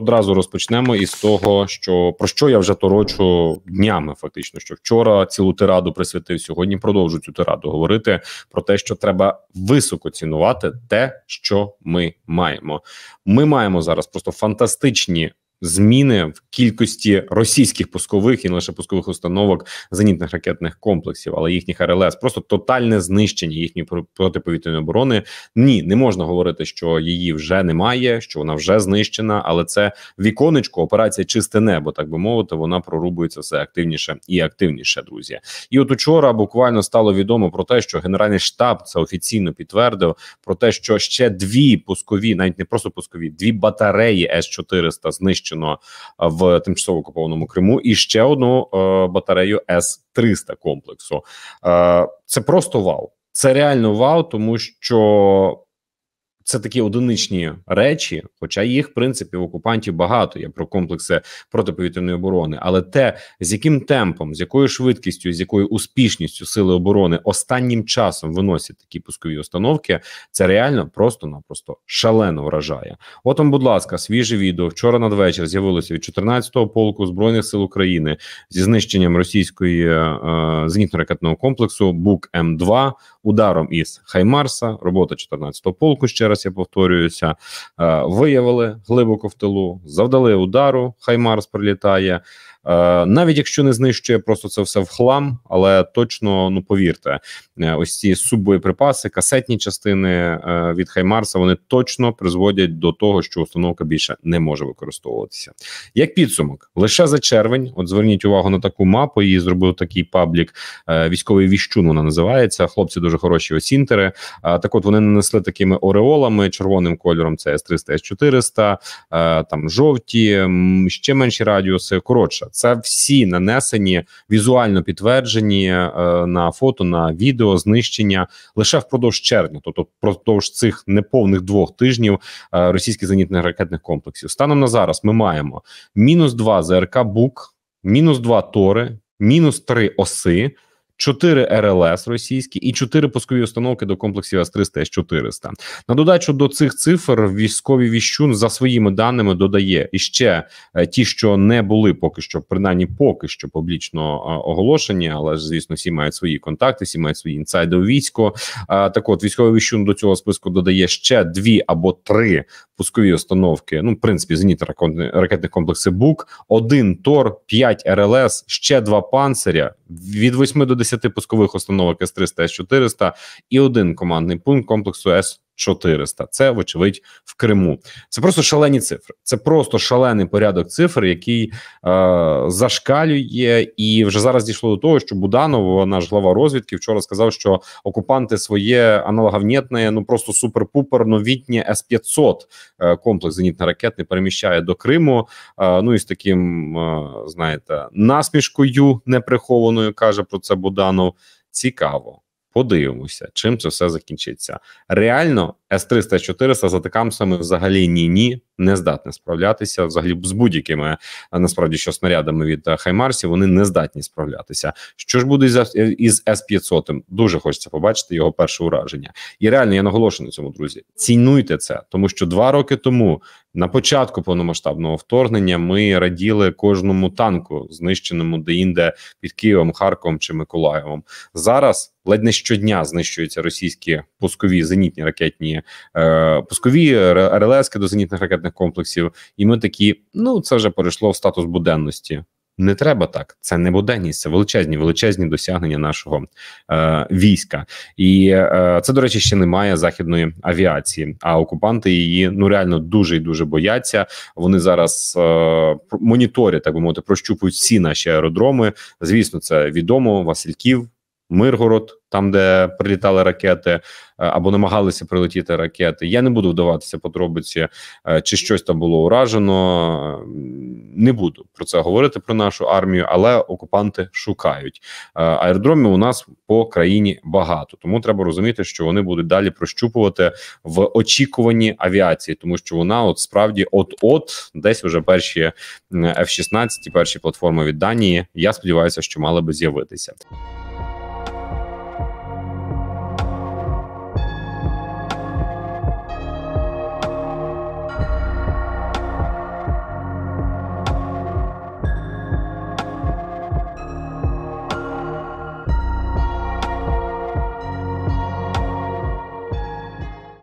Одразу розпочнемо із того, що про що я вже торочу днями. Фактично, що вчора цілу тираду присвятив сьогодні. Продовжу цю тираду говорити про те, що треба високо цінувати те, що ми маємо. Ми маємо зараз просто фантастичні зміни в кількості російських пускових і не лише пускових установок зенітних ракетних комплексів, але їхніх РЛС, просто тотальне знищення їхньої протиповітряної оборони. Ні, не можна говорити, що її вже немає, що вона вже знищена, але це віконечко, операція чисте небо, так би мовити, вона прорубується все активніше і активніше, друзі. І от учора буквально стало відомо про те, що генеральний штаб це офіційно підтвердив про те, що ще дві пускові, навіть не просто пускові, дві батареї С 400 знищені знищено е, в тимчасово окупованому Криму, і ще одну е, батарею С 300 комплексу. Е, це просто вау. Це реально вау, тому що це такі одиничні речі, хоча їх в принципі в окупантів багато. Я про комплекси протиповітряної оборони, але те, з яким темпом, з якою швидкістю, з якою успішністю сили оборони останнім часом виносять такі пускові установки, це реально просто-напросто шалено вражає. Отом, будь ласка, свіже відео вчора надвечір з'явилося від 14-го полку збройних сил України зі знищенням російської е, е зенітно-ракетного комплексу БУК М 2 ударом із Хаймарса, робота 14-го полку ще раз раз я повторююся, е, виявили глибоко в тилу, завдали удару. Хаймарс прилітає. Е, навіть якщо не знищує просто це все в хлам, але точно ну повірте, е, ось ці суббоєприпаси, касетні частини е, від Хаймарса вони точно призводять до того, що установка більше не може використовуватися. Як підсумок, лише за червень, от зверніть увагу на таку мапу. Її зробив такий паблік військовий віщун. Вона називається. Хлопці дуже хороші осінтери. так от вони нанесли такими ореолами, червоним кольором це С 300 С 400 там жовті, ще менші радіуси. Коротше, це всі нанесені візуально підтверджені е, на фото, на відео знищення лише впродовж червня, тобто впродовж цих неповних двох тижнів е, російських зенітних ракетних комплексів. Станом на зараз ми маємо мінус два ЗРК Бук, мінус два тори, мінус три оси. 4 РЛС російські і 4 пускові установки до комплексів С-300, С-400. На додачу до цих цифр військові віщун за своїми даними додає і ще е, ті, що не були поки що, принаймні поки що публічно е, оголошені, але ж звісно, всі мають свої контакти, всі мають свої інсайди у військо. Е, так, от військовий віщун до цього списку додає ще дві або три пускові установки. Ну, в принципі, зенітно ракетних комплексів БУК, один тор, 5 РЛС, ще два панциря від 8 до 10 пускових установок С 300 С 400 і один командний пункт комплексу С 400. Це вочевидь в Криму. Це просто шалені цифри. Це просто шалений порядок цифр, який е, зашкалює, і вже зараз дійшло до того, що Буданов, наш глава розвідки, вчора сказав, що окупанти своє аналоговнітне, ну просто супер-пупер новітнє с 500 е, комплекс зенітно-ракетний переміщає до Криму. Е, ну і з таким е, знаєте насмішкою неприхованою каже про це Буданов. Цікаво. Подивимося, чим це все закінчиться. Реально, с 300 400 за такамсами взагалі ні ні не здатне справлятися взагалі з будь-якими е, насправді що снарядами від е, Хаймарсів вони не здатні справлятися. Що ж буде із, е, із с 500 Дуже хочеться побачити його перше ураження, і реально я наголошую на цьому, друзі. Цінуйте це, тому що два роки тому на початку повномасштабного вторгнення ми раділи кожному танку, знищеному деінде під Києвом, Харковом чи Миколаєвом. Зараз ледь не щодня знищуються російські пускові зенітні ракетні е, пускові РЛСки до зенітних ракетних ракетних комплексів, і ми такі, ну це вже перейшло в статус буденності. Не треба так, це не буденність, це величезні, величезні досягнення нашого е, війська, і е, це до речі, ще немає західної авіації. А окупанти її ну реально дуже і дуже бояться. Вони зараз е, моніторять, так би мовити, прощупують всі наші аеродроми. Звісно, це відомо Васильків. Миргород, там де прилітали ракети е, або намагалися прилетіти ракети. Я не буду вдаватися подробиці, е, чи щось там було уражено. Не буду про це говорити про нашу армію, але окупанти шукають е, аеродромів. У нас по країні багато, тому треба розуміти, що вони будуть далі прощупувати в очікуванні авіації, тому що вона от справді от от десь вже перші F-16, перші платформи від Данії. Я сподіваюся, що мали би з'явитися.